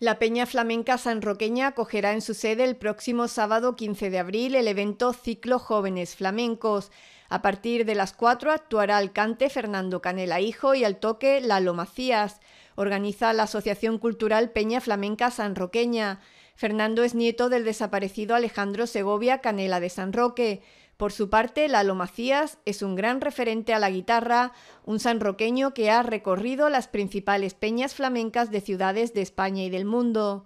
La Peña Flamenca Sanroqueña acogerá en su sede el próximo sábado 15 de abril el evento Ciclo Jóvenes Flamencos. A partir de las 4 actuará al cante Fernando Canela Hijo y al toque Lalo Macías. Organiza la Asociación Cultural Peña Flamenca Sanroqueña. Fernando es nieto del desaparecido Alejandro Segovia Canela de San Roque. Por su parte, Lalo Macías es un gran referente a la guitarra, un sanroqueño que ha recorrido las principales peñas flamencas de ciudades de España y del mundo.